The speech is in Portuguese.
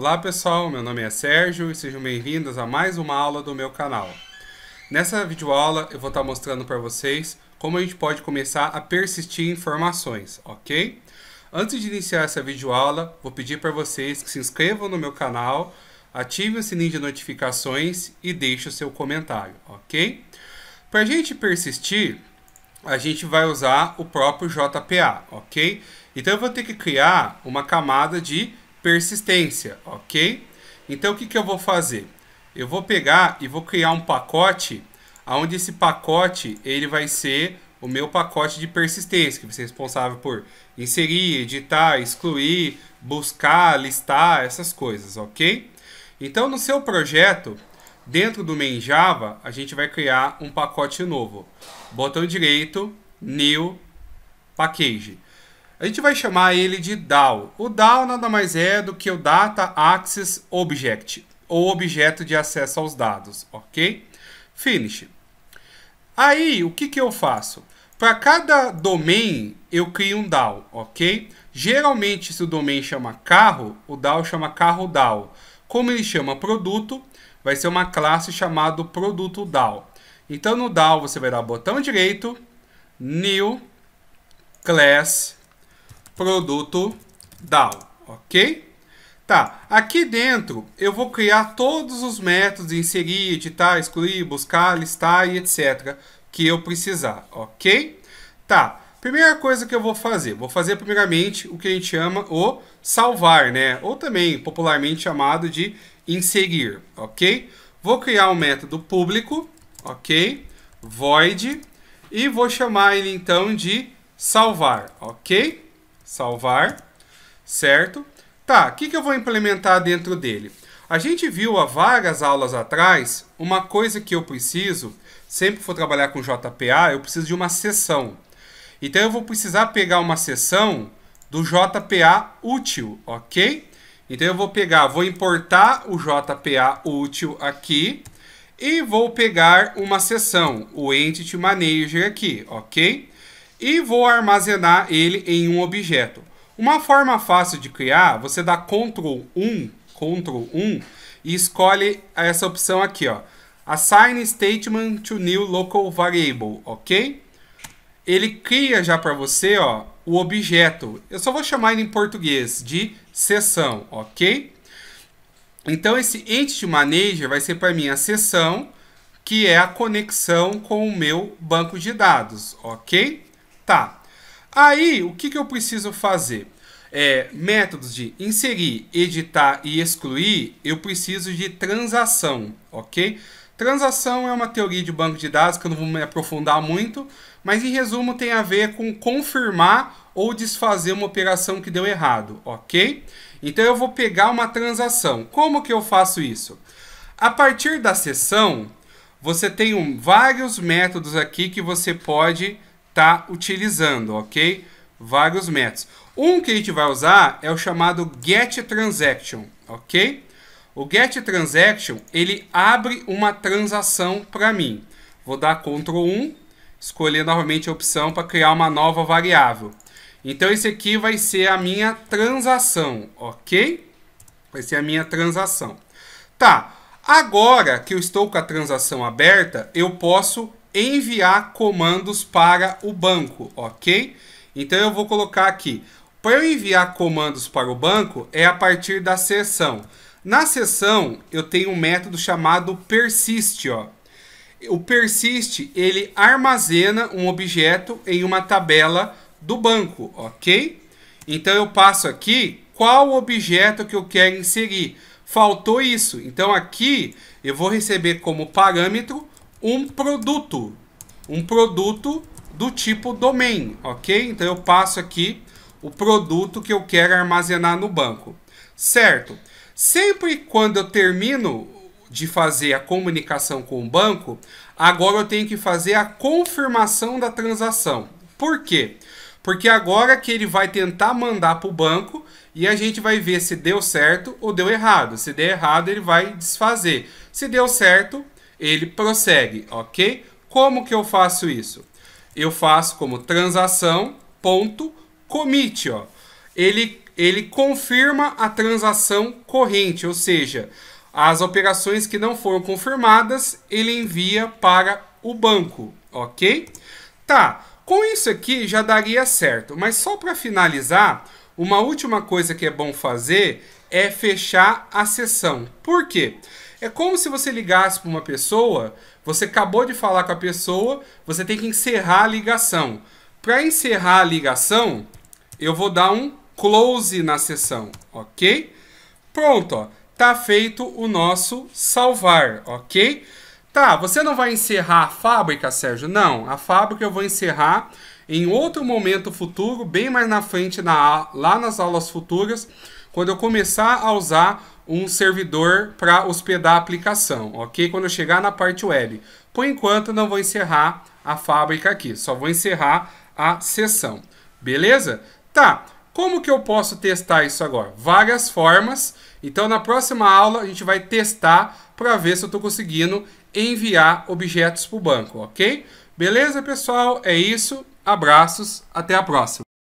Olá pessoal, meu nome é Sérgio e sejam bem-vindos a mais uma aula do meu canal. Nessa videoaula eu vou estar mostrando para vocês como a gente pode começar a persistir informações, ok? Antes de iniciar essa videoaula, vou pedir para vocês que se inscrevam no meu canal, ativem o sininho de notificações e deixem o seu comentário, ok? Para a gente persistir, a gente vai usar o próprio JPA, ok? Então eu vou ter que criar uma camada de persistência, ok? Então, o que, que eu vou fazer? Eu vou pegar e vou criar um pacote, onde esse pacote ele vai ser o meu pacote de persistência, que vai ser responsável por inserir, editar, excluir, buscar, listar, essas coisas, ok? Então, no seu projeto, dentro do main Java, a gente vai criar um pacote novo. Botão direito, New Package. A gente vai chamar ele de DAO. O DAO nada mais é do que o Data Access Object, ou objeto de acesso aos dados, ok? Finish. Aí, o que, que eu faço? Para cada domain, eu crio um DAO, ok? Geralmente, se o domain chama carro, o DAO chama carro DAO. Como ele chama produto, vai ser uma classe chamada produto DAO. Então, no DAO, você vai dar botão direito, New, Class, produto DAO, ok? Tá, aqui dentro eu vou criar todos os métodos de inserir, editar, excluir, buscar, listar e etc. que eu precisar, ok? Tá, primeira coisa que eu vou fazer, vou fazer primeiramente o que a gente chama o salvar, né? Ou também popularmente chamado de inserir, ok? Vou criar um método público, ok? Void, e vou chamar ele então de salvar, ok? Salvar, certo? Tá, o que, que eu vou implementar dentro dele? A gente viu há várias aulas atrás uma coisa que eu preciso, sempre for trabalhar com JPA, eu preciso de uma sessão. Então eu vou precisar pegar uma sessão do JPA útil, ok? Então eu vou pegar, vou importar o JPA útil aqui e vou pegar uma sessão, o Entity Manager aqui, ok? e vou armazenar ele em um objeto. Uma forma fácil de criar, você dá Ctrl 1, Ctrl 1 e escolhe essa opção aqui, ó. Assign statement to new local variable, ok? Ele cria já para você, ó, o objeto. Eu só vou chamar ele em português de sessão, ok? Então esse entity manager vai ser para mim a sessão que é a conexão com o meu banco de dados, ok? Tá. Aí, o que, que eu preciso fazer? É, métodos de inserir, editar e excluir, eu preciso de transação, ok? Transação é uma teoria de banco de dados que eu não vou me aprofundar muito, mas em resumo tem a ver com confirmar ou desfazer uma operação que deu errado, ok? Então eu vou pegar uma transação. Como que eu faço isso? A partir da sessão, você tem um, vários métodos aqui que você pode está utilizando, ok? Vários métodos. Um que a gente vai usar é o chamado get transaction, ok? O get transaction ele abre uma transação para mim. Vou dar Ctrl 1, escolher novamente a opção para criar uma nova variável. Então esse aqui vai ser a minha transação, ok? Vai ser a minha transação. Tá. Agora que eu estou com a transação aberta, eu posso enviar comandos para o banco, ok? Então eu vou colocar aqui. Para eu enviar comandos para o banco é a partir da sessão. Na sessão eu tenho um método chamado persist, ó. O persist ele armazena um objeto em uma tabela do banco, ok? Então eu passo aqui qual objeto que eu quero inserir. Faltou isso. Então aqui eu vou receber como parâmetro um produto, um produto do tipo domain, ok? Então eu passo aqui o produto que eu quero armazenar no banco, certo? Sempre quando eu termino de fazer a comunicação com o banco, agora eu tenho que fazer a confirmação da transação. Por quê? Porque agora que ele vai tentar mandar para o banco e a gente vai ver se deu certo ou deu errado. Se der errado, ele vai desfazer. Se deu certo, ele prossegue, ok? Como que eu faço isso? Eu faço como transação ponto commit, ó. Ele, ele confirma a transação corrente, ou seja, as operações que não foram confirmadas, ele envia para o banco, ok? Tá, com isso aqui já daria certo, mas só para finalizar, uma última coisa que é bom fazer é fechar a sessão. Por quê? É como se você ligasse para uma pessoa, você acabou de falar com a pessoa, você tem que encerrar a ligação. Para encerrar a ligação, eu vou dar um close na sessão, ok? Pronto, ó, tá feito o nosso salvar, ok? Tá, você não vai encerrar a fábrica, Sérgio? Não, a fábrica eu vou encerrar em outro momento futuro, bem mais na frente, na, lá nas aulas futuras, quando eu começar a usar um servidor para hospedar a aplicação, ok? Quando eu chegar na parte web. Por enquanto, não vou encerrar a fábrica aqui, só vou encerrar a sessão, beleza? Tá, como que eu posso testar isso agora? Várias formas. Então, na próxima aula, a gente vai testar para ver se eu estou conseguindo enviar objetos para o banco, ok? Beleza, pessoal? É isso. Abraços. Até a próxima.